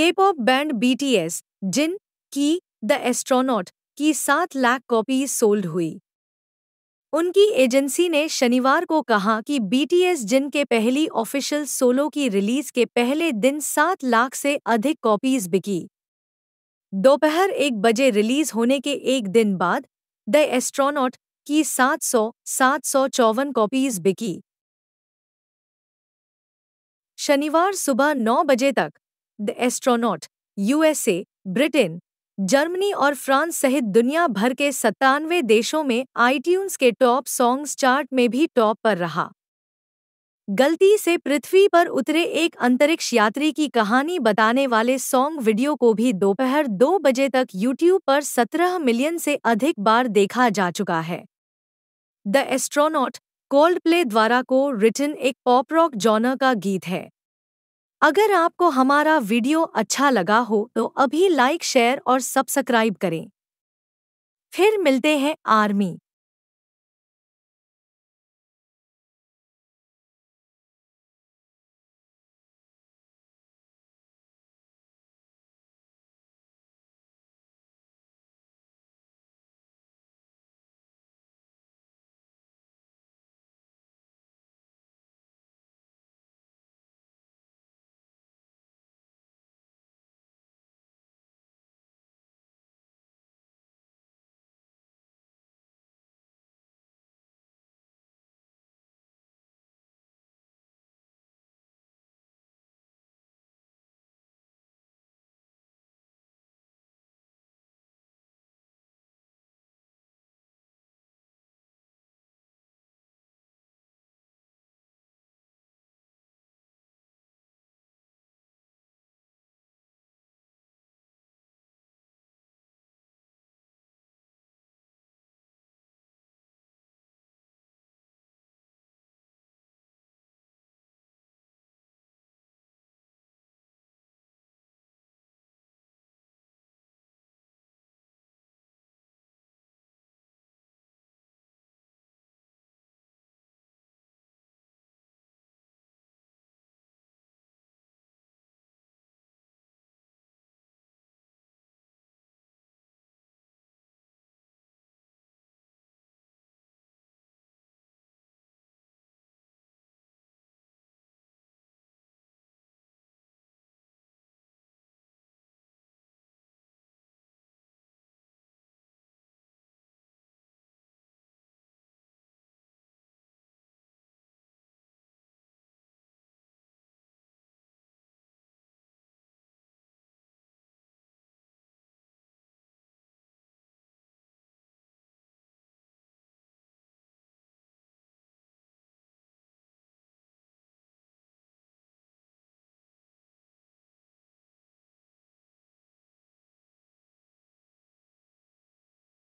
K-pop band BTS जिन की the astronaut की सात लाख कॉपीज सोल्ड हुई उनकी एजेंसी ने शनिवार को कहा कि बीटीएस जिन के पहली ऑफिशियल सोलो की रिलीज के पहले दिन सात लाख से अधिक कॉपीज बिकी दोपहर एक बजे रिलीज होने के एक दिन बाद द एस्ट्रोनॉट की सात सौ सात सौ चौवन कॉपीज बिकी शनिवार सुबह नौ बजे तक the astronaut USA Britain Germany और फ्रांस सहित दुनिया भर के सत्तानवे देशों में आईट्यून्स के टॉप सॉन्ग्स चार्ट में भी टॉप पर रहा गलती से पृथ्वी पर उतरे एक अंतरिक्ष यात्री की कहानी बताने वाले सॉन्ग वीडियो को भी दोपहर दो बजे तक यूट्यूब पर 17 मिलियन से अधिक बार देखा जा चुका है द एस्ट्रोनॉट कोल्ड प्ले द्वारा को रिटन एक पॉप रॉक जॉनर का गीत है अगर आपको हमारा वीडियो अच्छा लगा हो तो अभी लाइक शेयर और सब्सक्राइब करें फिर मिलते हैं आर्मी